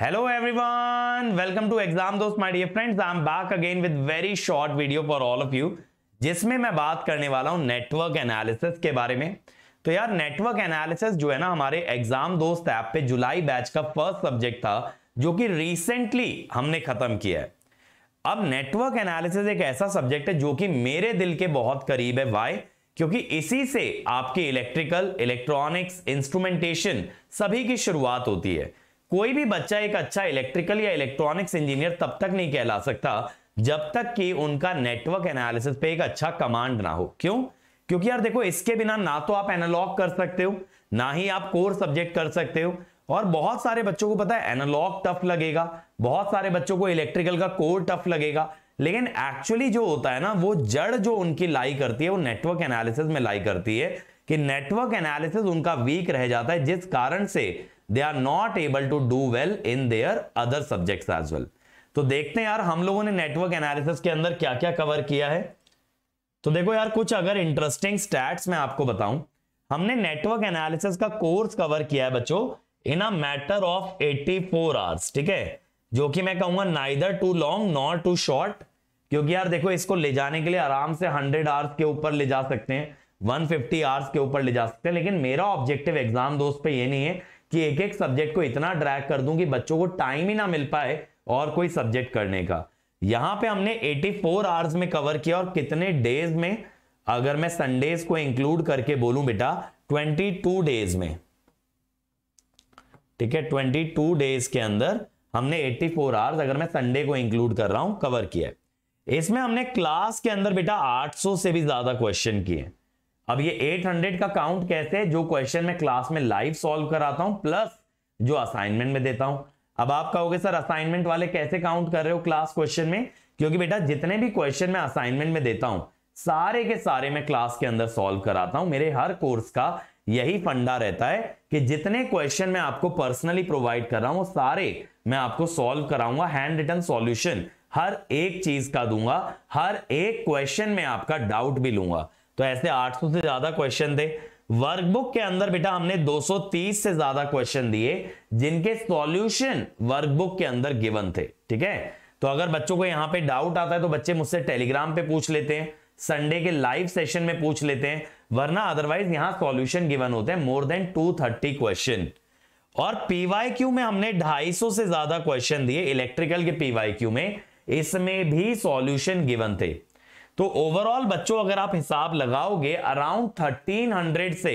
hello everyone welcome to exam दोस्त my dear friends I am back again with very short video for all of you जिसमें मैं बात करने वाला हूं नेटवर्क एनालिसिस के बारे में तो यार नेटवर्क एनालिसिस जो है ना हमारे एग्जाम दोस्त ऐप पे जुलाई बैच का फर्स्ट सब्जेक्ट था जो कि रिसेंटली हमने खत्म किया है अब नेटवर्क एनालिसिस एक ऐसा सब्जेक्ट है जो कि मेरे दिल के बहुत करीब है वाई क्योंकि इसी से आपके इलेक्ट्रिकल इलेक्ट्रॉनिक्स इंस्ट्रूमेंटेशन सभी की शुरुआत होती है कोई भी बच्चा एक अच्छा इलेक्ट्रिकल या इलेक्ट्रॉनिक्स इंजीनियर तब तक नहीं कहला सकता जब तक कि उनका नेटवर्क एनालिसिस पे एक अच्छा कमांड ना हो क्यों क्योंकि यार देखो इसके बिना ना तो आप एनालॉग कर सकते हो ना ही आप कोर सब्जेक्ट कर सकते हो और बहुत सारे बच्चों को पता है एनालॉग टफ लगेगा बहुत सारे बच्चों को इलेक्ट्रिकल का कोर टफ लगेगा लेकिन एक्चुअली जो होता है ना वो जड़ जो उनकी लाई करती है वो नेटवर्क एनालिसिस में लाई करती है कि नेटवर्क एनालिसिस उनका वीक रह जाता है जिस कारण से they are not able to do well in their other subject as well तो देखते हैं यार हम लोगों ने नेटवर्क एनालिसिस के अंदर क्या क्या कवर किया है तो देखो यार कुछ अगर इंटरेस्टिंग स्टैट्स मैं आपको बताऊं हमने नेटवर्क एनालिसिस का कोर्स कवर किया है बच्चों in a matter of 84 hours ठीक है जो कि मैं कहूंगा neither too long not too short क्योंकि यार देखो इसको ले जाने के लिए आराम से 100 आवर्स के ऊपर ले जा सकते हैं 150 आवर्स के ऊपर ले जा सकते हैं लेकिन मेरा ऑब्जेक्टिव एग्जाम दोस्त पे ये नहीं है कि एक एक सब्जेक्ट को इतना ड्रैग कर दूं कि बच्चों को टाइम ही ना मिल पाए और कोई सब्जेक्ट करने का यहां पे हमने 84 फोर आवर्स में कवर किया और कितने डेज में अगर मैं संडेज को इंक्लूड करके बोलूं बेटा 22 डेज में ठीक है 22 डेज के अंदर हमने 84 फोर आवर्स अगर मैं संडे को इंक्लूड कर रहा हूं कवर किया है इसमें हमने क्लास के अंदर बेटा 800 से भी ज्यादा क्वेश्चन किए हैं अब ये 800 का काउंट कैसे जो क्वेश्चन में क्लास में लाइव सॉल्व कराता हूं प्लस जो असाइनमेंट में देता हूं अब आप कहोगे सर असाइनमेंट वाले कैसे काउंट कर रहे हो क्लास क्वेश्चन में क्योंकि बेटा जितने भी क्वेश्चन में असाइनमेंट में देता हूं सारे के सारे मैं क्लास के अंदर सॉल्व कराता हूं मेरे हर कोर्स का यही फंडा रहता है कि जितने क्वेश्चन मैं आपको पर्सनली प्रोवाइड कर रहा हूं वो सारे मैं आपको सॉल्व कराऊंगा हैंड रिटर्न सॉल्यूशन हर एक चीज का दूंगा हर एक क्वेश्चन में आपका डाउट भी लूंगा तो ऐसे 800 से ज्यादा क्वेश्चन थे वर्कबुक के अंदर बेटा हमने 230 से ज्यादा क्वेश्चन दिए जिनके सॉल्यूशन वर्कबुक के अंदर गिवन थे ठीक है तो अगर बच्चों को यहां पे डाउट आता है तो बच्चे मुझसे टेलीग्राम पे पूछ लेते हैं संडे के लाइव सेशन में पूछ लेते हैं वरना अदरवाइज यहां सॉल्यूशन गिवन होते हैं मोर देन 230 क्वेश्चन और पीवाईक्यू में हमने 250 से ज्यादा क्वेश्चन दिए इलेक्ट्रिकल के पीवाईक्यू में इसमें भी सॉल्यूशन गिवन थे तो ओवरऑल बच्चों अगर आप हिसाब लगाओगे अराउंड थर्टीन हंड्रेड से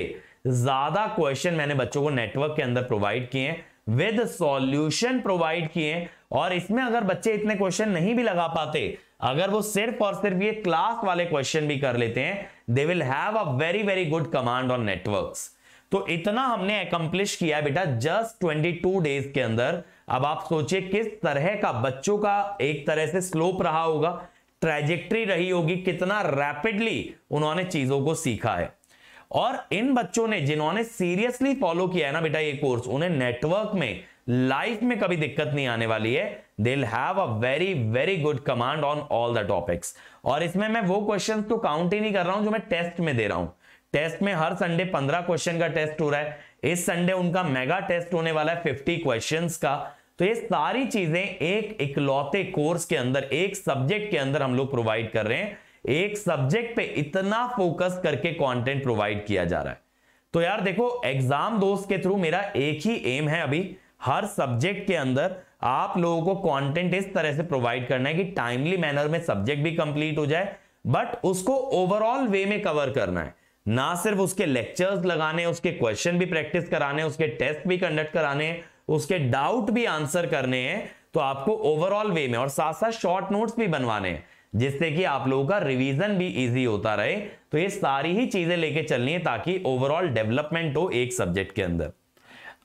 ज्यादा क्वेश्चन मैंने बच्चों को नेटवर्क के अंदर प्रोवाइड किए हैं विद सॉल्यूशन प्रोवाइड किए हैं और इसमें अगर बच्चे इतने क्वेश्चन नहीं भी लगा पाते अगर वो सिर्फ और सिर्फ ये क्लास वाले क्वेश्चन भी कर लेते हैं they will have a very very good command on network तो इतना हमने अकम्प्लिश किया है बेटा जस्ट टू डेज के अंदर अब आप सोचिए किस तरह का बच्चों का एक तरह से स्लोप रहा होगा ट्रेजेक्ट्री रही होगी कितना रैपिडली उन्होंने चीजों को सीखा है और इन बच्चों ने जिन्होंने सीरियसली फॉलो किया है ना बेटा ये कोर्स उन्हें नेटवर्क में लाइफ में कभी दिक्कत नहीं आने वाली है they'll have a very very good command on all the topics और इसमें मैं वो क्वेश्चन तो काउंट ही नहीं कर रहा हूं जो मैं टेस्ट में दे रहा हूं टेस्ट में हर संडे पंद्रह क्वेश्चन का टेस्ट हो रहा है इस संडे उनका मेगा टेस्ट होने वाला है फिफ्टी क्वेश्चन का तो ये सारी चीजें एक इकलौते कोर्स के अंदर एक सब्जेक्ट के अंदर हम लोग प्रोवाइड कर रहे हैं एक सब्जेक्ट पे इतना फोकस करके कंटेंट प्रोवाइड किया जा रहा है तो यार देखो एग्जाम दोस्त के थ्रू मेरा एक ही एम है अभी हर सब्जेक्ट के अंदर आप लोगों को कंटेंट इस तरह से प्रोवाइड करना है कि टाइमली मैनर में सब्जेक्ट भी कंप्लीट हो जाए बट उसको ओवरऑल वे में कवर करना है ना सिर्फ उसके लेक्चर्स लगाने उसके क्वेश्चन भी प्रैक्टिस कराने उसके टेस्ट भी कंडक्ट कराने हैं उसके डाउट भी आंसर करने हैं तो आपको ओवरऑल वे में और साथ साथ शॉर्ट नोट्स भी बनवाने हैं जिससे कि आप लोगों का रिवीजन भी इजी होता रहे तो ये सारी ही चीजें लेके चलनी है ताकि ओवरऑल डेवलपमेंट हो एक सब्जेक्ट के अंदर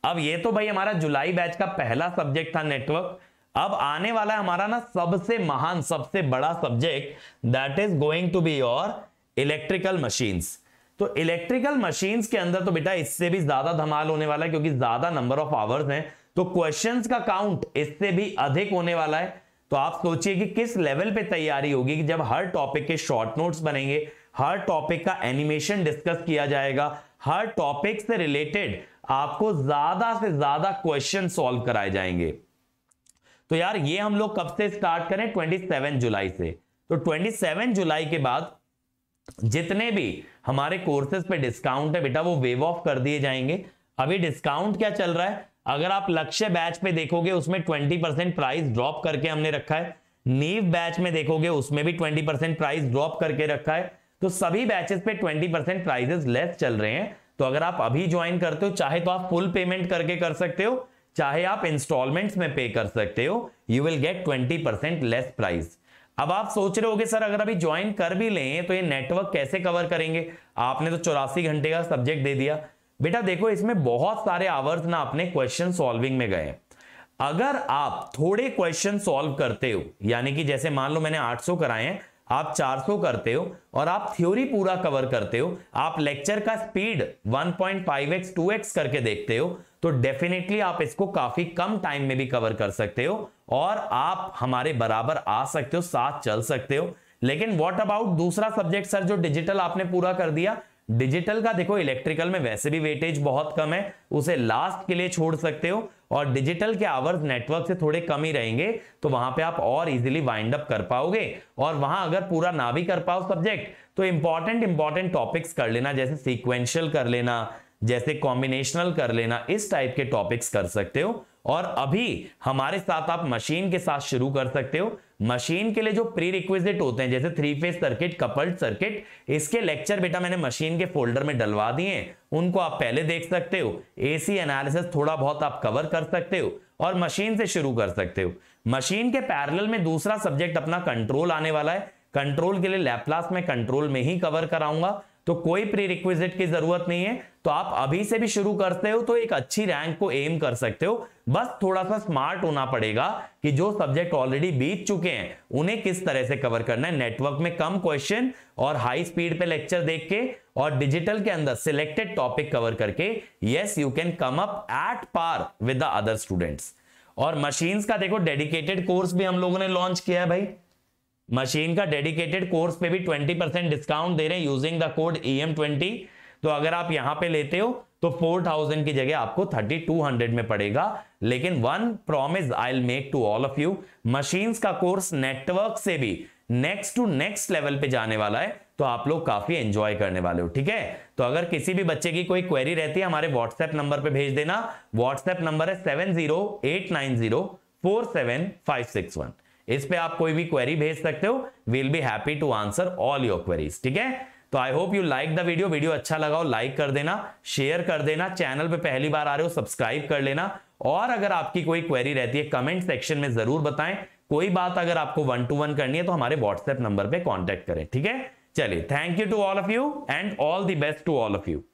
अब ये तो भाई हमारा जुलाई बैच का पहला सब्जेक्ट था नेटवर्क अब आने वाला है हमारा ना सबसे महान सबसे बड़ा subject that is going to be your electrical machines तो इलेक्ट्रिकल मशीन्स के अंदर तो बेटा इससे भी ज्यादा धमाल होने वाला है क्योंकि ज्यादा नंबर ऑफ आवर्स हैं तो क्वेश्चंस का काउंट इससे भी अधिक होने वाला है तो आप सोचिए कि किस लेवल पे तैयारी होगी कि जब हर टॉपिक के शॉर्ट नोट्स बनेंगे हर टॉपिक का एनिमेशन डिस्कस किया जाएगा हर टॉपिक से रिलेटेड आपको ज्यादा से ज्यादा क्वेश्चन सॉल्व कराए जाएंगे तो यार ये हम लोग कब से स्टार्ट करें 27 जुलाई से तो 27 जुलाई के बाद जितने भी हमारे कोर्सेज पे डिस्काउंट है बेटा वो वेव ऑफ कर दिए जाएंगे अभी डिस्काउंट क्या चल रहा है अगर आप लक्ष्य बैच पे देखोगे उसमें ट्वेंटी परसेंट प्राइस ड्रॉप करके हमने रखा है नीव बैच में देखोगे उसमें भी ट्वेंटी परसेंट प्राइस ड्रॉप करके रखा है तो सभी बैचेस पे ट्वेंटी परसेंट प्राइजेस लेस चल रहे हैं तो अगर आप अभी ज्वाइन करते हो चाहे तो आप फुल पेमेंट करके कर सकते हो चाहे आप इंस्टॉलमेंट में पे कर सकते हो you will get twenty percent less price अब आप सोच रहे होगे सर अगर अभी ज्वाइन कर भी लें तो ये नेटवर्क कैसे कवर करेंगे आपने तो चौरासी घंटे का सब्जेक्ट दे दिया बेटा देखो इसमें बहुत सारे आवर्स ना अपने क्वेश्चन सॉल्विंग में गए अगर आप थोड़े क्वेश्चन सॉल्व करते हो यानी कि जैसे मान लो मैंने 800 कराए हैं आप 400 करते हो और आप थ्योरी पूरा कवर करते हो आप लेक्चर का स्पीड 1.5x 2x करके देखते हो तो डेफिनेटली आप इसको काफी कम टाइम में भी कवर कर सकते हो और आप हमारे बराबर आ सकते हो साथ चल सकते हो लेकिन व्हाट अबाउट दूसरा सब्जेक्ट सर जो डिजिटल आपने पूरा कर दिया डिजिटल का देखो इलेक्ट्रिकल में वैसे भी वेटेज बहुत कम है उसे लास्ट के लिए छोड़ सकते हो और डिजिटल के आवर्स नेटवर्क से थोड़े कम ही रहेंगे तो वहां पे आप और इजीली वाइंड अप कर पाओगे और वहां अगर पूरा ना भी कर पाओ सब्जेक्ट तो इंपॉर्टेंट इंपॉर्टेंट टॉपिक्स कर लेना जैसे सिक्वेंशियल कर लेना जैसे कॉम्बिनेशनल कर लेना इस टाइप के टॉपिक्स कर सकते हो और अभी हमारे साथ आप मशीन के साथ शुरू कर सकते हो मशीन के लिए जो प्री रिक्विजिट होते हैं जैसे three phase circuit coupled circuit इसके लेक्चर बेटा मैंने मशीन के फोल्डर में डलवा दिए उनको आप पहले देख सकते हो एसी एनालिसिस थोड़ा बहुत आप कवर कर सकते हो और मशीन से शुरू कर सकते हो मशीन के पैरेलल में दूसरा सब्जेक्ट अपना कंट्रोल आने वाला है कंट्रोल के लिए लैपलास में कंट्रोल में ही कवर कराऊंगा तो कोई प्री रिक्विजिट की जरूरत नहीं है तो आप अभी से भी शुरू करते हो तो एक अच्छी रैंक को एम कर सकते हो बस थोड़ा सा स्मार्ट होना पड़ेगा कि जो सब्जेक्ट ऑलरेडी बीत चुके हैं उन्हें किस तरह से कवर करना है नेटवर्क में कम क्वेश्चन और हाई स्पीड पे लेक्चर देख के और डिजिटल के अंदर सिलेक्टेड टॉपिक कवर करके yes you can come up at par with the other students और मशीन्स का देखो डेडिकेटेड कोर्स भी हम लोगों ने लॉन्च किया है भाई मशीन का डेडिकेटेड कोर्स पे भी 20 परसेंट डिस्काउंट दे रहे हैं using the code E M twenty तो अगर आप यहां पे लेते हो तो 4000 की जगह आपको 3200 में पड़ेगा लेकिन one promise I will make to all of you machines का कोर्स नेटवर्क से भी नेक्स्ट टू नेक्स्ट लेवल पे जाने वाला है तो आप लोग काफी एंजॉय करने वाले हो ठीक है तो अगर किसी भी बच्चे की कोई क्वेरी रहती है हमारे व्हाट्सएप नंबर पे भेज देना व्हाट्सएप नंबर है seven zero eight nine zero four seven five six one इस पे आप कोई भी क्वेरी भेज सकते हो will be happy to answer all your queries ठीक है तो I hope you like the video video अच्छा लगा हो लाइक कर देना शेयर कर देना चैनल पे पहली बार आ रहे हो सब्सक्राइब कर लेना और अगर आपकी कोई क्वेरी रहती है कमेंट सेक्शन में जरूर बताएं कोई बात अगर आपको वन टू वन करनी है तो हमारे व्हाट्सएप नंबर पे कांटेक्ट करें ठीक है चलिए thank you to all of you and all the best to all of you